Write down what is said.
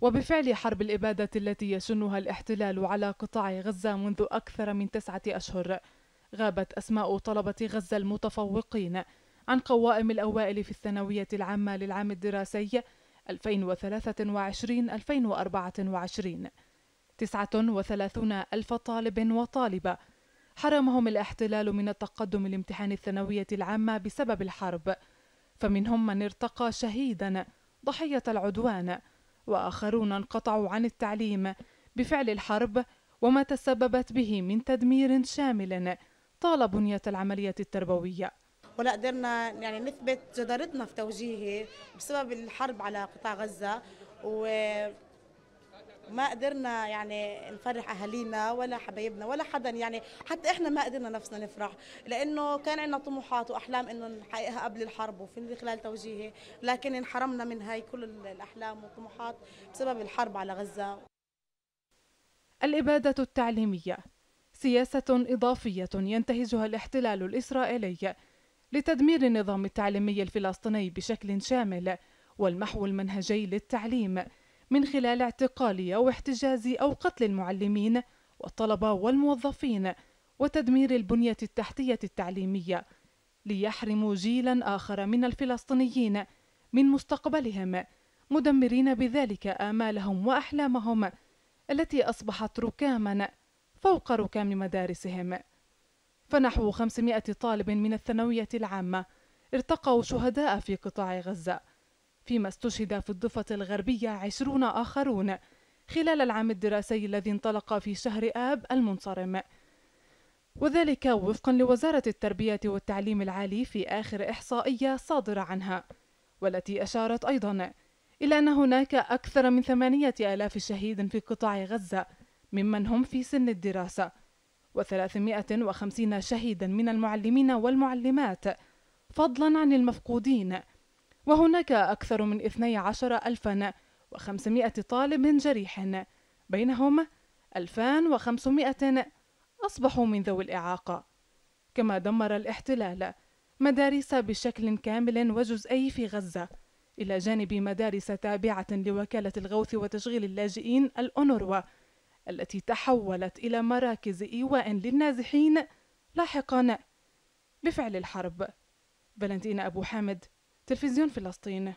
وبفعل حرب الإبادة التي يشنها الاحتلال على قطاع غزة منذ أكثر من تسعة أشهر غابت أسماء طلبة غزة المتفوقين عن قوائم الأوائل في الثانوية العامة للعام الدراسي 2023-2024 وثلاثون ألف طالب وطالبة حرمهم الاحتلال من التقدم لامتحان الثانوية العامة بسبب الحرب فمنهم من ارتقى شهيدا ضحية العدوان وآخرون انقطعوا عن التعليم بفعل الحرب وما تسببت به من تدمير شامل طال بنية العملية التربوية ولا قدرنا يعني نثبت جدارتنا في توجيهه بسبب الحرب على قطاع غزة و ما قدرنا يعني نفرح اهالينا ولا حبايبنا ولا حدا يعني حتى احنا ما قدرنا نفسنا نفرح لانه كان عندنا طموحات واحلام انه نحققها قبل الحرب وفي خلال توجيهي لكن انحرمنا من هاي كل الاحلام والطموحات بسبب الحرب على غزه الاباده التعليميه سياسه اضافيه ينتهجها الاحتلال الاسرائيلي لتدمير النظام التعليمي الفلسطيني بشكل شامل والمحو المنهجي للتعليم من خلال اعتقال أو احتجاز أو قتل المعلمين والطلبة والموظفين وتدمير البنية التحتية التعليمية ليحرموا جيلا آخر من الفلسطينيين من مستقبلهم مدمرين بذلك آمالهم وأحلامهم التي أصبحت ركاما فوق ركام مدارسهم فنحو 500 طالب من الثانوية العامة ارتقوا شهداء في قطاع غزة فيما استشهد في الضفة الغربية عشرون آخرون خلال العام الدراسي الذي انطلق في شهر آب المنصرم وذلك وفقا لوزارة التربية والتعليم العالي في آخر إحصائية صادرة عنها والتي أشارت أيضا إلى أن هناك أكثر من ثمانية آلاف شهيد في قطاع غزة ممن هم في سن الدراسة وثلاثمائة وخمسين شهيدا من المعلمين والمعلمات فضلا عن المفقودين وهناك أكثر من 12 ألفا وخمسمائة طالب جريح بينهم 2500 أصبحوا من ذوي الإعاقة كما دمر الاحتلال مدارس بشكل كامل وجزئي في غزة إلى جانب مدارس تابعة لوكالة الغوث وتشغيل اللاجئين الأونروا التي تحولت إلى مراكز إيواء للنازحين لاحقا بفعل الحرب فالنتين أبو حامد تلفزيون فلسطين